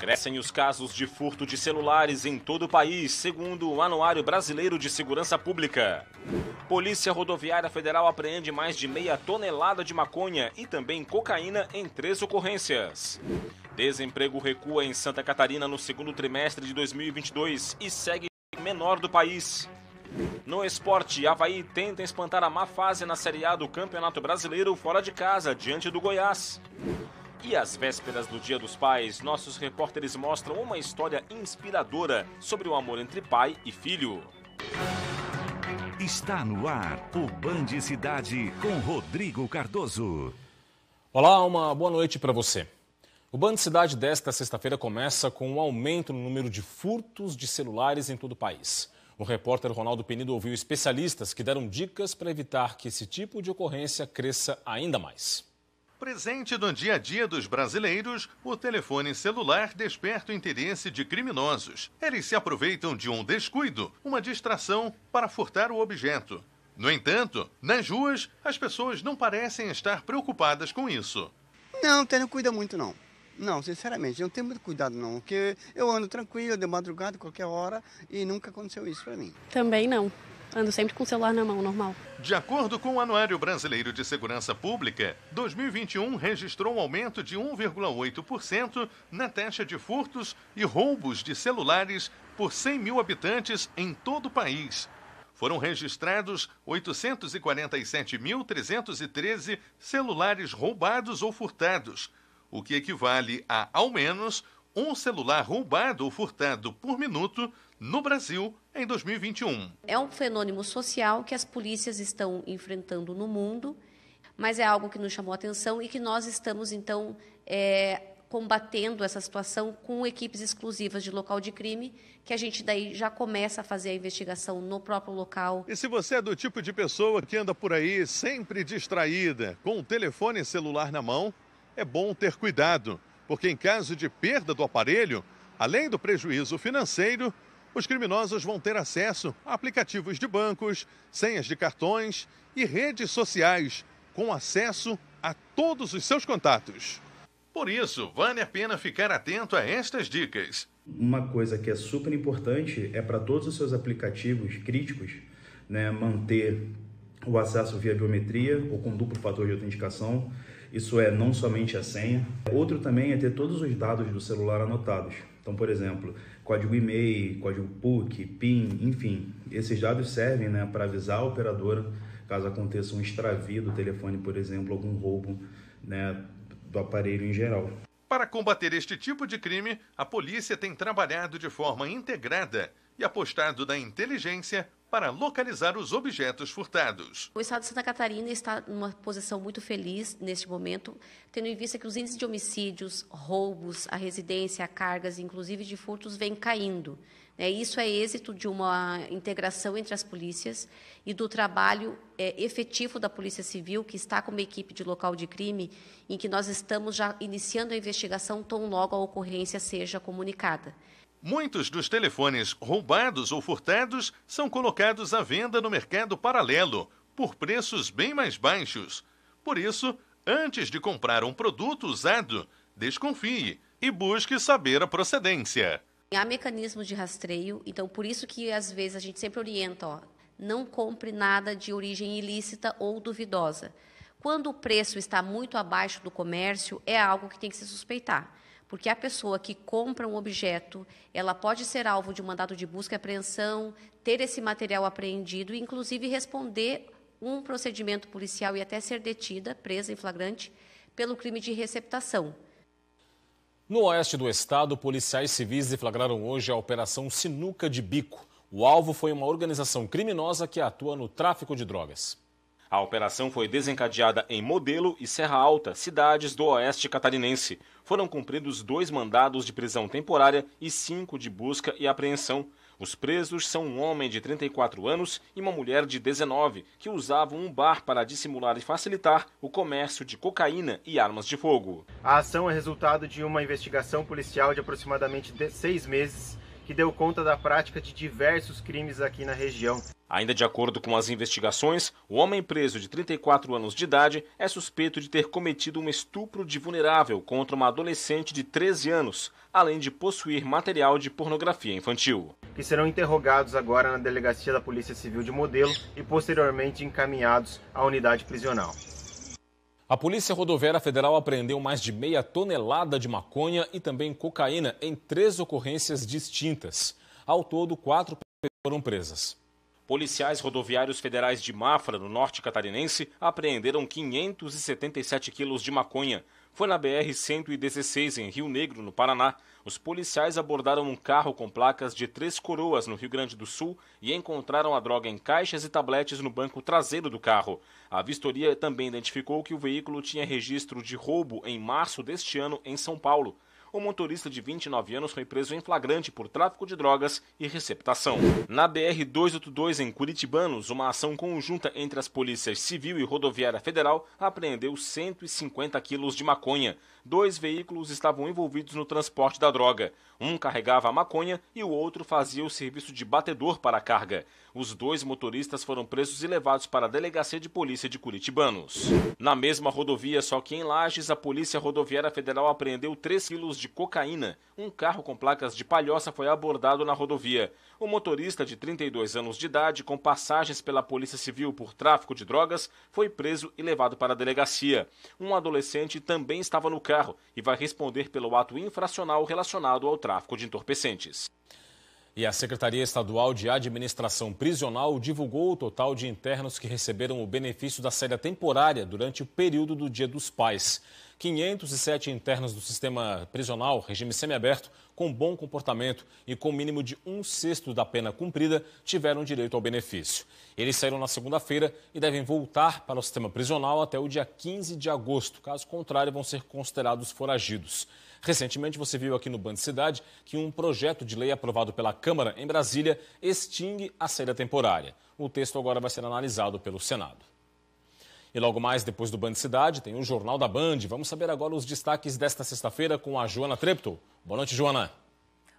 Crescem os casos de furto de celulares em todo o país, segundo o Anuário Brasileiro de Segurança Pública. Polícia Rodoviária Federal apreende mais de meia tonelada de maconha e também cocaína em três ocorrências. Desemprego recua em Santa Catarina no segundo trimestre de 2022 e segue menor do país. No esporte, Havaí tenta espantar a má fase na Série A do Campeonato Brasileiro fora de casa, diante do Goiás. E às vésperas do Dia dos Pais, nossos repórteres mostram uma história inspiradora sobre o amor entre pai e filho. Está no ar o Band Cidade com Rodrigo Cardoso. Olá, uma boa noite para você. O Band Cidade desta sexta-feira começa com um aumento no número de furtos de celulares em todo o país. O repórter Ronaldo Penido ouviu especialistas que deram dicas para evitar que esse tipo de ocorrência cresça ainda mais. Presente no dia a dia dos brasileiros, o telefone celular desperta o interesse de criminosos. Eles se aproveitam de um descuido, uma distração, para furtar o objeto. No entanto, nas ruas, as pessoas não parecem estar preocupadas com isso. Não, não cuida muito não. Não, sinceramente, não tenho muito cuidado não, porque eu ando tranquilo, de madrugada, qualquer hora, e nunca aconteceu isso para mim. Também não. Ando sempre com o celular na mão, normal. De acordo com o Anuário Brasileiro de Segurança Pública, 2021 registrou um aumento de 1,8% na taxa de furtos e roubos de celulares por 100 mil habitantes em todo o país. Foram registrados 847.313 celulares roubados ou furtados, o que equivale a, ao menos, um celular roubado ou furtado por minuto no Brasil em 2021. É um fenômeno social que as polícias estão enfrentando no mundo, mas é algo que nos chamou a atenção e que nós estamos, então, é, combatendo essa situação com equipes exclusivas de local de crime, que a gente daí já começa a fazer a investigação no próprio local. E se você é do tipo de pessoa que anda por aí sempre distraída, com o telefone celular na mão, é bom ter cuidado, porque em caso de perda do aparelho, além do prejuízo financeiro, os criminosos vão ter acesso a aplicativos de bancos, senhas de cartões e redes sociais, com acesso a todos os seus contatos. Por isso, vale a pena ficar atento a estas dicas. Uma coisa que é super importante é para todos os seus aplicativos críticos né, manter o acesso via biometria ou com duplo fator de autenticação. Isso é não somente a senha. Outro também é ter todos os dados do celular anotados. Então, por exemplo, código e-mail, código PUC, PIN, enfim. Esses dados servem né, para avisar a operadora caso aconteça um extravio do telefone, por exemplo, algum roubo né, do aparelho em geral. Para combater este tipo de crime, a polícia tem trabalhado de forma integrada e apostado na inteligência para localizar os objetos furtados. O Estado de Santa Catarina está numa posição muito feliz neste momento, tendo em vista que os índices de homicídios, roubos, a residência, a cargas, inclusive de furtos, vêm caindo. Né? Isso é êxito de uma integração entre as polícias e do trabalho é, efetivo da Polícia Civil, que está com uma equipe de local de crime, em que nós estamos já iniciando a investigação tão logo a ocorrência seja comunicada. Muitos dos telefones roubados ou furtados são colocados à venda no mercado paralelo, por preços bem mais baixos. Por isso, antes de comprar um produto usado, desconfie e busque saber a procedência. Há mecanismos de rastreio, então por isso que às vezes a gente sempre orienta, ó, não compre nada de origem ilícita ou duvidosa. Quando o preço está muito abaixo do comércio, é algo que tem que se suspeitar porque a pessoa que compra um objeto, ela pode ser alvo de um mandado de busca e apreensão, ter esse material apreendido e, inclusive, responder um procedimento policial e até ser detida, presa em flagrante, pelo crime de receptação. No oeste do estado, policiais civis deflagraram hoje a Operação Sinuca de Bico. O alvo foi uma organização criminosa que atua no tráfico de drogas. A operação foi desencadeada em Modelo e Serra Alta, cidades do oeste catarinense. Foram cumpridos dois mandados de prisão temporária e cinco de busca e apreensão. Os presos são um homem de 34 anos e uma mulher de 19, que usavam um bar para dissimular e facilitar o comércio de cocaína e armas de fogo. A ação é resultado de uma investigação policial de aproximadamente seis meses que deu conta da prática de diversos crimes aqui na região. Ainda de acordo com as investigações, o homem preso de 34 anos de idade é suspeito de ter cometido um estupro de vulnerável contra uma adolescente de 13 anos, além de possuir material de pornografia infantil. Que serão interrogados agora na delegacia da Polícia Civil de Modelo e posteriormente encaminhados à unidade prisional. A Polícia Rodoviária Federal apreendeu mais de meia tonelada de maconha e também cocaína em três ocorrências distintas. Ao todo, quatro pessoas foram presas. Policiais rodoviários federais de Mafra, no norte catarinense, apreenderam 577 quilos de maconha, foi na BR-116, em Rio Negro, no Paraná. Os policiais abordaram um carro com placas de Três Coroas, no Rio Grande do Sul, e encontraram a droga em caixas e tabletes no banco traseiro do carro. A vistoria também identificou que o veículo tinha registro de roubo em março deste ano em São Paulo o motorista de 29 anos foi preso em flagrante por tráfico de drogas e receptação. Na BR-282, em Curitibanos, uma ação conjunta entre as polícias civil e rodoviária federal apreendeu 150 quilos de maconha dois veículos estavam envolvidos no transporte da droga. Um carregava a maconha e o outro fazia o serviço de batedor para a carga. Os dois motoristas foram presos e levados para a delegacia de polícia de Curitibanos. Na mesma rodovia, só que em Lages, a Polícia Rodoviária Federal apreendeu 3 quilos de cocaína. Um carro com placas de palhoça foi abordado na rodovia. O motorista de 32 anos de idade, com passagens pela Polícia Civil por tráfico de drogas, foi preso e levado para a delegacia. Um adolescente também estava no carro e vai responder pelo ato infracional relacionado ao tráfico de entorpecentes. E a Secretaria Estadual de Administração Prisional divulgou o total de internos que receberam o benefício da saída temporária durante o período do Dia dos Pais. 507 internos do sistema prisional, regime semiaberto, com bom comportamento e com mínimo de um sexto da pena cumprida, tiveram direito ao benefício. Eles saíram na segunda-feira e devem voltar para o sistema prisional até o dia 15 de agosto. Caso contrário, vão ser considerados foragidos. Recentemente, você viu aqui no Band Cidade que um projeto de lei aprovado pela Câmara em Brasília extingue a saída temporária. O texto agora vai ser analisado pelo Senado. E logo mais, depois do Band Cidade, tem o Jornal da Band. Vamos saber agora os destaques desta sexta-feira com a Joana Trepto. Boa noite, Joana.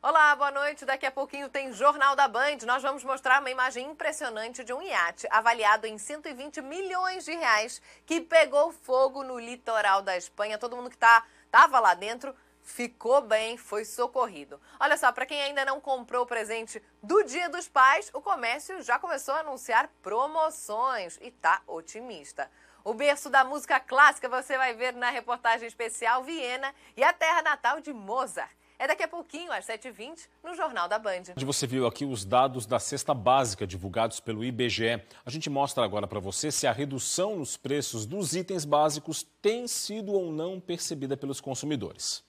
Olá, boa noite. Daqui a pouquinho tem Jornal da Band. Nós vamos mostrar uma imagem impressionante de um iate avaliado em 120 milhões de reais que pegou fogo no litoral da Espanha. Todo mundo que tá, tava lá dentro ficou bem, foi socorrido. Olha só, para quem ainda não comprou o presente do Dia dos Pais, o comércio já começou a anunciar promoções e tá otimista. O berço da música clássica você vai ver na reportagem especial Viena e a terra natal de Mozart. É daqui a pouquinho, às 7h20, no Jornal da Band. Você viu aqui os dados da cesta básica divulgados pelo IBGE. A gente mostra agora para você se a redução nos preços dos itens básicos tem sido ou não percebida pelos consumidores.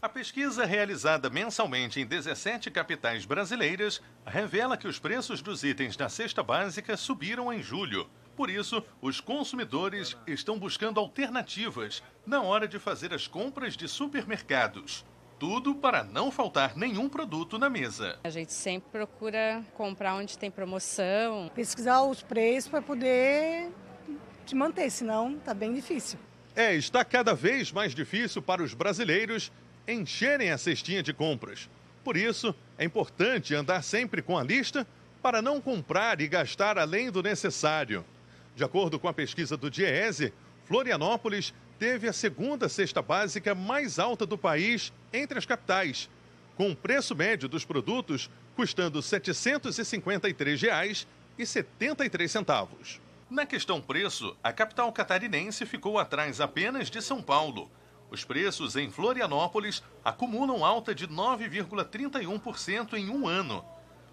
A pesquisa realizada mensalmente em 17 capitais brasileiras revela que os preços dos itens da cesta básica subiram em julho. Por isso, os consumidores estão buscando alternativas na hora de fazer as compras de supermercados. Tudo para não faltar nenhum produto na mesa. A gente sempre procura comprar onde tem promoção. Pesquisar os preços para poder te manter, senão tá bem difícil. É, está cada vez mais difícil para os brasileiros encherem a cestinha de compras. Por isso, é importante andar sempre com a lista para não comprar e gastar além do necessário. De acordo com a pesquisa do DIEESE, Florianópolis teve a segunda cesta básica mais alta do país entre as capitais, com o preço médio dos produtos custando R$ 753,73. Na questão preço, a capital catarinense ficou atrás apenas de São Paulo, os preços em Florianópolis acumulam alta de 9,31% em um ano.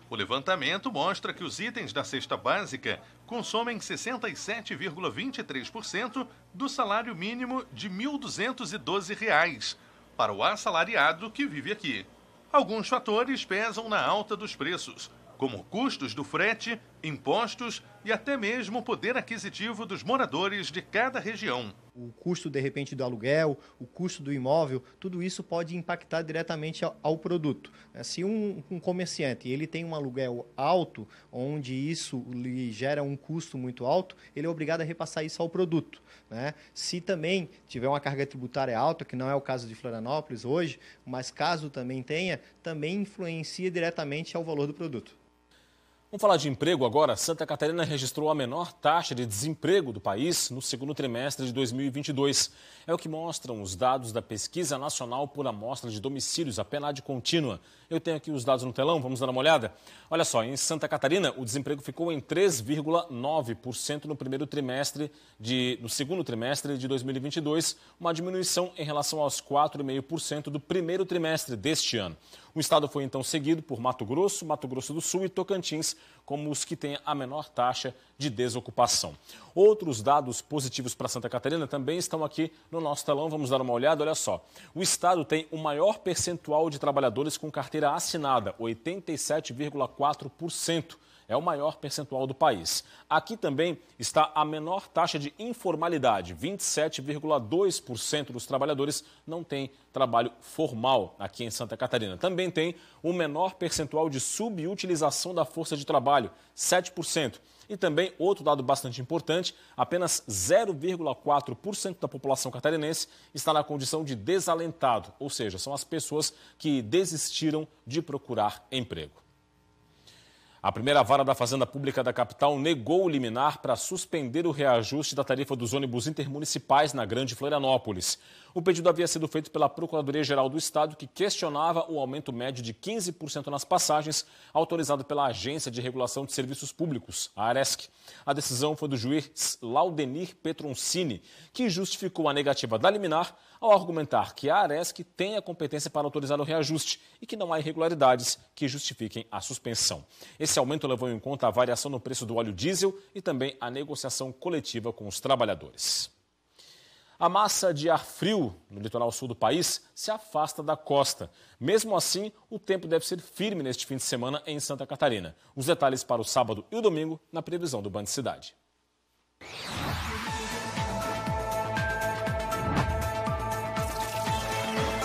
O levantamento mostra que os itens da cesta básica consomem 67,23% do salário mínimo de R$ 1.212 para o assalariado que vive aqui. Alguns fatores pesam na alta dos preços, como custos do frete, impostos e até mesmo o poder aquisitivo dos moradores de cada região o custo de repente do aluguel, o custo do imóvel, tudo isso pode impactar diretamente ao, ao produto. Né? Se um, um, comerciante ele tem um aluguel alto, onde isso lhe gera um custo muito alto, ele é obrigado a repassar isso ao produto. Né? Se também tiver uma carga tributária alta, que não é o caso de Florianópolis hoje, mas caso também tenha, também influencia diretamente ao valor do produto. Vamos falar de emprego agora. Santa Catarina registrou a menor taxa de desemprego do país no segundo trimestre de 2022. É o que mostram os dados da Pesquisa Nacional por Amostra de Domicílios, a PNAD Contínua, eu tenho aqui os dados no telão, vamos dar uma olhada? Olha só, em Santa Catarina, o desemprego ficou em 3,9% no primeiro trimestre de, no segundo trimestre de 2022, uma diminuição em relação aos 4,5% do primeiro trimestre deste ano. O estado foi então seguido por Mato Grosso, Mato Grosso do Sul e Tocantins, como os que têm a menor taxa de desocupação. Outros dados positivos para Santa Catarina também estão aqui no nosso telão. Vamos dar uma olhada. Olha só. O estado tem o maior percentual de trabalhadores com carteira assinada, 87,4%. É o maior percentual do país. Aqui também está a menor taxa de informalidade, 27,2% dos trabalhadores não têm trabalho formal aqui em Santa Catarina. Também tem o menor percentual de subutilização da força de trabalho, 7%. E também, outro dado bastante importante, apenas 0,4% da população catarinense está na condição de desalentado, ou seja, são as pessoas que desistiram de procurar emprego. A primeira vara da Fazenda Pública da capital negou o liminar para suspender o reajuste da tarifa dos ônibus intermunicipais na Grande Florianópolis. O pedido havia sido feito pela Procuradoria-Geral do Estado, que questionava o aumento médio de 15% nas passagens, autorizado pela Agência de Regulação de Serviços Públicos, a ARESC. A decisão foi do juiz Laudenir Petroncini, que justificou a negativa da liminar ao argumentar que a Aresc tem a competência para autorizar o reajuste e que não há irregularidades que justifiquem a suspensão. Esse aumento levou em conta a variação no preço do óleo diesel e também a negociação coletiva com os trabalhadores. A massa de ar frio no litoral sul do país se afasta da costa. Mesmo assim, o tempo deve ser firme neste fim de semana em Santa Catarina. Os detalhes para o sábado e o domingo na previsão do Band Cidade.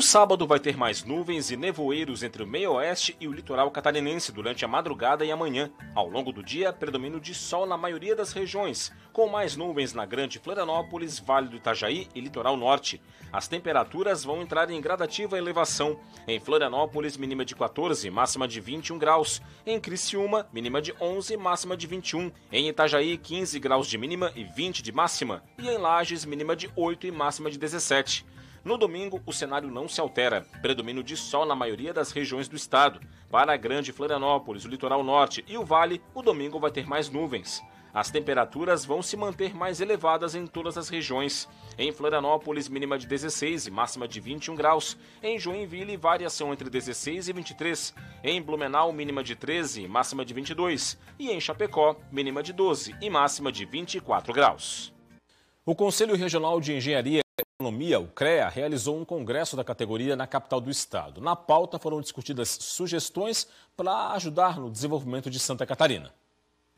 No sábado vai ter mais nuvens e nevoeiros entre o meio-oeste e o litoral catarinense durante a madrugada e amanhã. Ao longo do dia, predomínio de sol na maioria das regiões, com mais nuvens na Grande Florianópolis, Vale do Itajaí e litoral norte. As temperaturas vão entrar em gradativa elevação. Em Florianópolis, mínima de 14, máxima de 21 graus. Em Criciúma, mínima de 11, máxima de 21. Em Itajaí, 15 graus de mínima e 20 de máxima. E em Lages, mínima de 8 e máxima de 17. No domingo, o cenário não se altera. Predomínio de sol na maioria das regiões do estado. Para a Grande Florianópolis, o litoral norte e o vale, o domingo vai ter mais nuvens. As temperaturas vão se manter mais elevadas em todas as regiões. Em Florianópolis, mínima de 16 e máxima de 21 graus. Em Joinville, variação entre 16 e 23. Em Blumenau, mínima de 13 e máxima de 22. E em Chapecó, mínima de 12 e máxima de 24 graus. O Conselho Regional de Engenharia Economia, o CREA, realizou um congresso da categoria na capital do estado. Na pauta foram discutidas sugestões para ajudar no desenvolvimento de Santa Catarina.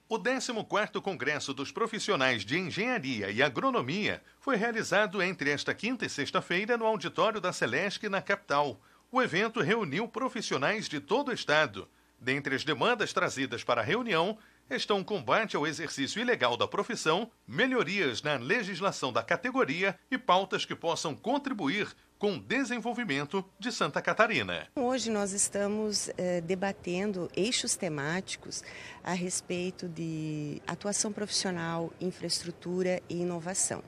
O 14º Congresso dos Profissionais de Engenharia e Agronomia foi realizado entre esta quinta e sexta-feira no auditório da Celesc na capital. O evento reuniu profissionais de todo o estado. Dentre as demandas trazidas para a reunião estão combate ao exercício ilegal da profissão, melhorias na legislação da categoria e pautas que possam contribuir com o desenvolvimento de Santa Catarina. Hoje nós estamos eh, debatendo eixos temáticos a respeito de atuação profissional, infraestrutura e inovação.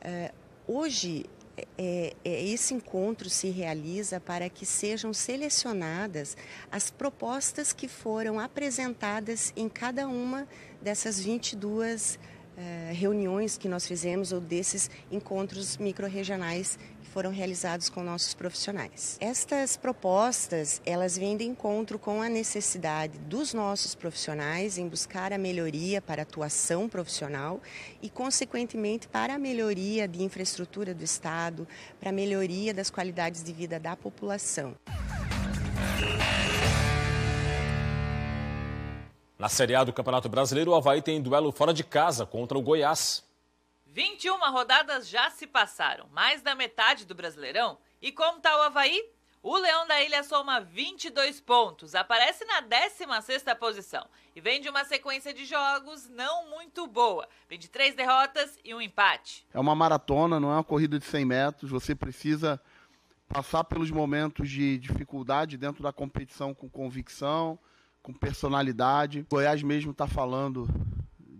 Eh, hoje é, é, é, esse encontro se realiza para que sejam selecionadas as propostas que foram apresentadas em cada uma dessas 22 eh, reuniões que nós fizemos ou desses encontros microrregionais foram realizados com nossos profissionais. Estas propostas, elas vêm de encontro com a necessidade dos nossos profissionais em buscar a melhoria para a atuação profissional e, consequentemente, para a melhoria de infraestrutura do Estado, para a melhoria das qualidades de vida da população. Na Série A do Campeonato Brasileiro, o Havaí tem duelo fora de casa contra o Goiás. 21 rodadas já se passaram, mais da metade do Brasileirão. E como está o Havaí? O Leão da Ilha soma 22 pontos, aparece na 16ª posição e vem de uma sequência de jogos não muito boa. Vem de três derrotas e um empate. É uma maratona, não é uma corrida de 100 metros. Você precisa passar pelos momentos de dificuldade dentro da competição com convicção, com personalidade. Goiás mesmo está falando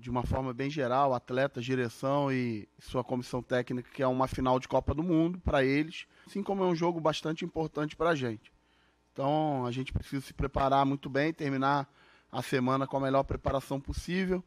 de uma forma bem geral, atletas, direção e sua comissão técnica, que é uma final de Copa do Mundo para eles, assim como é um jogo bastante importante para a gente. Então a gente precisa se preparar muito bem, terminar a semana com a melhor preparação possível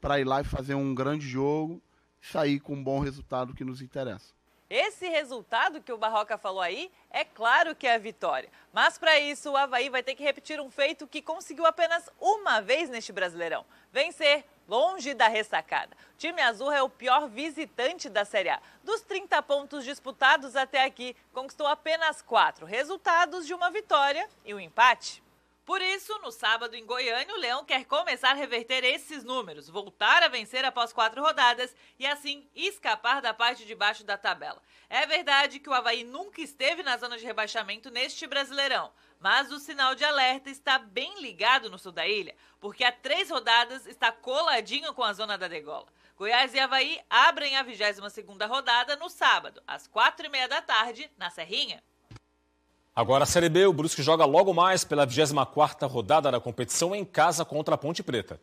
para ir lá e fazer um grande jogo e sair com um bom resultado que nos interessa. Esse resultado que o Barroca falou aí, é claro que é a vitória. Mas para isso, o Havaí vai ter que repetir um feito que conseguiu apenas uma vez neste Brasileirão: vencer longe da ressacada. O time azul é o pior visitante da Série A. Dos 30 pontos disputados até aqui, conquistou apenas 4 resultados de uma vitória e um empate. Por isso, no sábado em Goiânia, o Leão quer começar a reverter esses números, voltar a vencer após quatro rodadas e assim escapar da parte de baixo da tabela. É verdade que o Havaí nunca esteve na zona de rebaixamento neste Brasileirão, mas o sinal de alerta está bem ligado no sul da ilha, porque há três rodadas está coladinho com a zona da degola. Goiás e Havaí abrem a 22ª rodada no sábado, às 4h30 da tarde, na Serrinha. Agora a Série B, o Brusque joga logo mais pela 24ª rodada da competição em casa contra a Ponte Preta.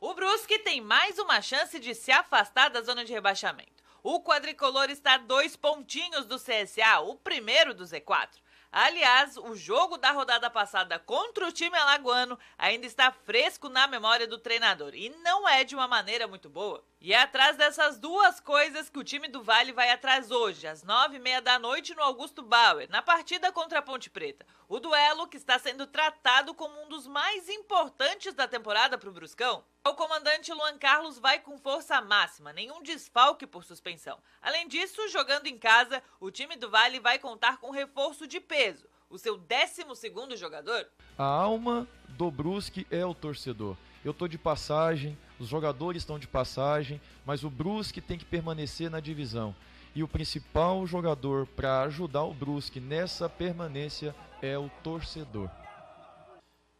O Brusque tem mais uma chance de se afastar da zona de rebaixamento. O quadricolor está a dois pontinhos do CSA, o primeiro do Z4. Aliás, o jogo da rodada passada contra o time alagoano ainda está fresco na memória do treinador e não é de uma maneira muito boa. E é atrás dessas duas coisas que o time do Vale vai atrás hoje, às nove e meia da noite, no Augusto Bauer, na partida contra a Ponte Preta. O duelo que está sendo tratado como um dos mais importantes da temporada para o Bruscão. O comandante Luan Carlos vai com força máxima, nenhum desfalque por suspensão. Além disso, jogando em casa, o time do Vale vai contar com reforço de peso. O seu 12 jogador? A alma do Brusque é o torcedor. Eu estou de passagem, os jogadores estão de passagem, mas o Brusque tem que permanecer na divisão. E o principal jogador para ajudar o Brusque nessa permanência é o torcedor.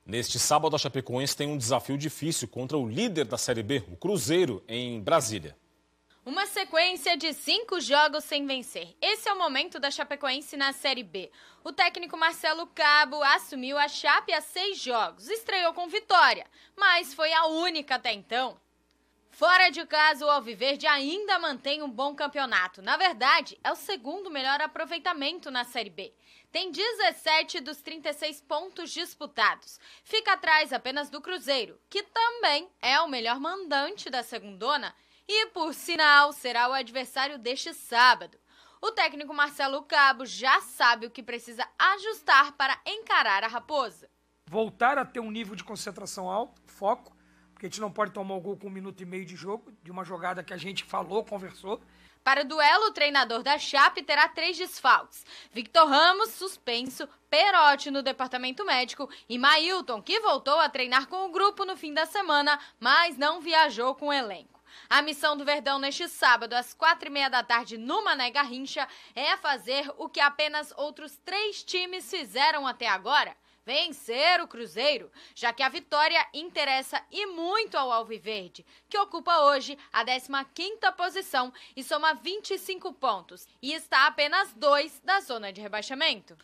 Neste sábado, a Chapecoense tem um desafio difícil contra o líder da Série B, o Cruzeiro, em Brasília. Uma sequência de cinco jogos sem vencer. Esse é o momento da Chapecoense na Série B. O técnico Marcelo Cabo assumiu a Chape há seis jogos, estreou com vitória, mas foi a única até então. Fora de casa, o Alviverde ainda mantém um bom campeonato. Na verdade, é o segundo melhor aproveitamento na Série B tem 17 dos 36 pontos disputados. Fica atrás apenas do Cruzeiro, que também é o melhor mandante da segundona e, por sinal, será o adversário deste sábado. O técnico Marcelo Cabo já sabe o que precisa ajustar para encarar a raposa. Voltar a ter um nível de concentração alto, foco, porque a gente não pode tomar o gol com um minuto e meio de jogo, de uma jogada que a gente falou, conversou. Para o duelo, o treinador da Chape terá três desfalques: Victor Ramos, suspenso, Perotti no departamento médico e Mailton, que voltou a treinar com o grupo no fim da semana, mas não viajou com o elenco. A missão do Verdão neste sábado, às quatro e meia da tarde, no Mané Garrincha, é fazer o que apenas outros três times fizeram até agora vencer o Cruzeiro, já que a vitória interessa e muito ao Alviverde, que ocupa hoje a 15ª posição e soma 25 pontos e está a apenas dois da zona de rebaixamento.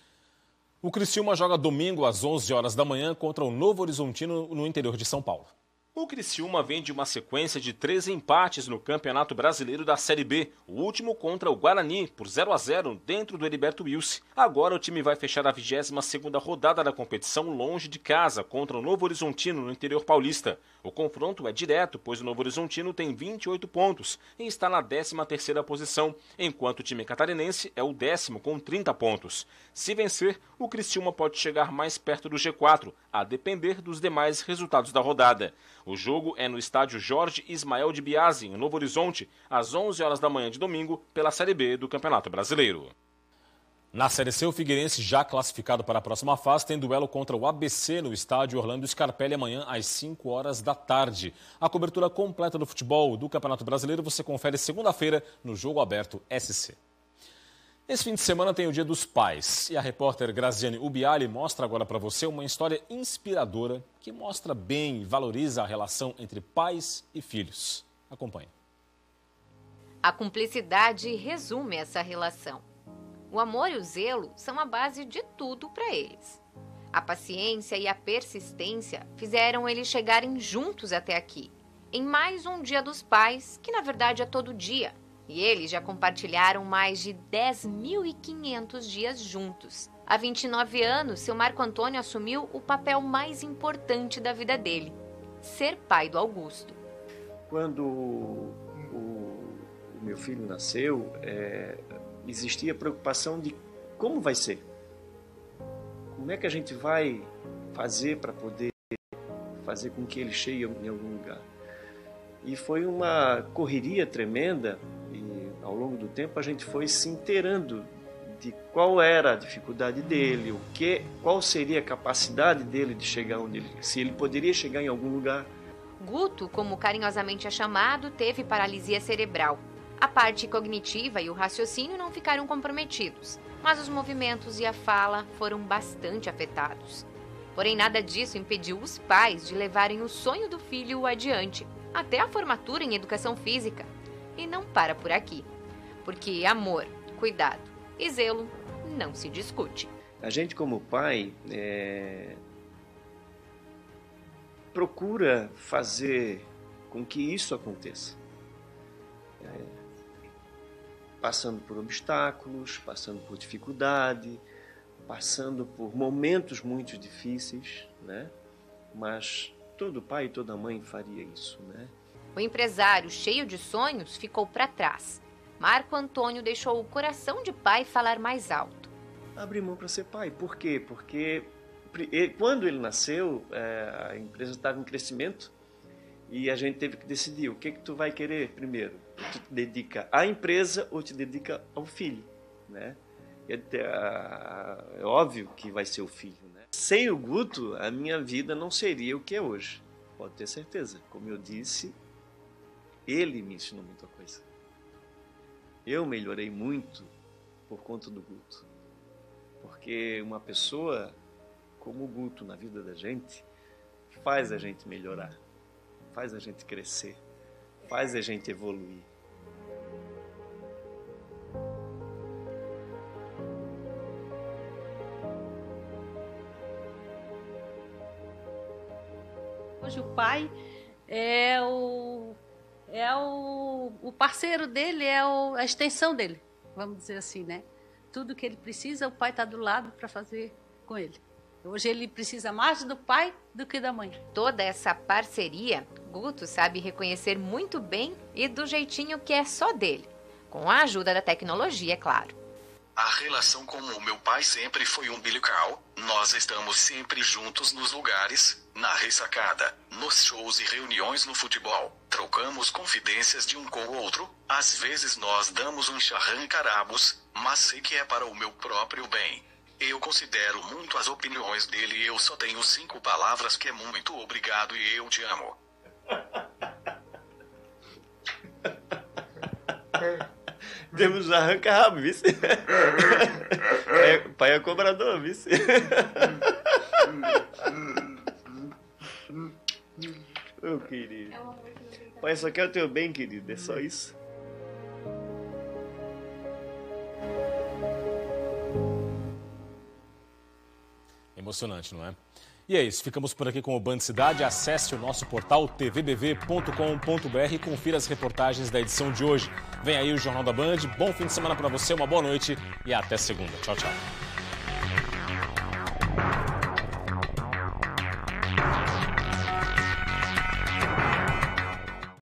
O Criciúma joga domingo às 11 horas da manhã contra o Novo Horizontino no interior de São Paulo. O Criciúma vem de uma sequência de três empates no Campeonato Brasileiro da Série B, o último contra o Guarani, por 0 a 0 dentro do Heriberto Wilson. Agora o time vai fechar a 22ª rodada da competição longe de casa, contra o Novo Horizontino no interior paulista. O confronto é direto, pois o Novo Horizontino tem 28 pontos e está na 13ª posição, enquanto o time catarinense é o décimo com 30 pontos. Se vencer, o Criciúma pode chegar mais perto do G4, a depender dos demais resultados da rodada. O jogo é no estádio Jorge Ismael de Biasi, em Novo Horizonte, às 11 horas da manhã de domingo, pela Série B do Campeonato Brasileiro. Na Série C, o Figueirense, já classificado para a próxima fase, tem duelo contra o ABC no estádio Orlando Scarpelli amanhã às 5 horas da tarde. A cobertura completa do futebol do Campeonato Brasileiro você confere segunda-feira no Jogo Aberto SC. Esse fim de semana tem o Dia dos Pais e a repórter Graziane Ubiali mostra agora para você uma história inspiradora que mostra bem e valoriza a relação entre pais e filhos. Acompanhe. A cumplicidade resume essa relação. O amor e o zelo são a base de tudo para eles. A paciência e a persistência fizeram eles chegarem juntos até aqui, em mais um Dia dos Pais, que na verdade é todo dia e eles já compartilharam mais de 10.500 dias juntos. Há 29 anos, seu Marco Antônio assumiu o papel mais importante da vida dele: ser pai do Augusto. Quando o, o meu filho nasceu, é, existia a preocupação de como vai ser. Como é que a gente vai fazer para poder fazer com que ele chegue em algum lugar? E foi uma correria tremenda e ao longo do tempo a gente foi se inteirando de qual era a dificuldade dele, o que, qual seria a capacidade dele de chegar onde ele, se ele poderia chegar em algum lugar. Guto, como carinhosamente é chamado, teve paralisia cerebral. A parte cognitiva e o raciocínio não ficaram comprometidos, mas os movimentos e a fala foram bastante afetados. Porém, nada disso impediu os pais de levarem o sonho do filho adiante, até a formatura em educação física, e não para por aqui, porque amor, cuidado e zelo não se discute. A gente, como pai, é... procura fazer com que isso aconteça. É passando por obstáculos, passando por dificuldade, passando por momentos muito difíceis, né? Mas todo pai e toda mãe faria isso, né? O empresário, cheio de sonhos, ficou para trás. Marco Antônio deixou o coração de pai falar mais alto. Abri mão para ser pai. Por quê? Porque quando ele nasceu, é, a empresa estava em crescimento e a gente teve que decidir o que, que tu vai querer primeiro. Tu te dedica à empresa ou te dedica ao filho, né? É, óbvio que vai ser o filho, né? Sem o Guto, a minha vida não seria o que é hoje. Pode ter certeza. Como eu disse, ele me ensinou muita coisa. Eu melhorei muito por conta do Guto. Porque uma pessoa como o Guto na vida da gente faz a gente melhorar, faz a gente crescer, faz a gente evoluir. Hoje o pai é o o parceiro dele é o, a extensão dele, vamos dizer assim, né? Tudo que ele precisa, o pai está do lado para fazer com ele. Hoje ele precisa mais do pai do que da mãe. Toda essa parceria, Guto sabe reconhecer muito bem e do jeitinho que é só dele, com a ajuda da tecnologia, é claro. A relação com o meu pai sempre foi umbilical. Nós estamos sempre juntos nos lugares, na ressacada, nos shows e reuniões no futebol, trocamos confidências de um com o outro, às vezes nós damos um charrancarabos, mas sei que é para o meu próprio bem. Eu considero muito as opiniões dele e eu só tenho cinco palavras que é muito obrigado e eu te amo. Temos arranca-rabo, vice. pai, é, pai é cobrador, vice. querido. É Pai, só quero o teu bem, querido. É só isso. Emocionante, não é? E é isso, ficamos por aqui com o Band Cidade. Acesse o nosso portal tvbv.com.br e confira as reportagens da edição de hoje. Vem aí o Jornal da Band. Bom fim de semana para você, uma boa noite e até segunda. Tchau, tchau.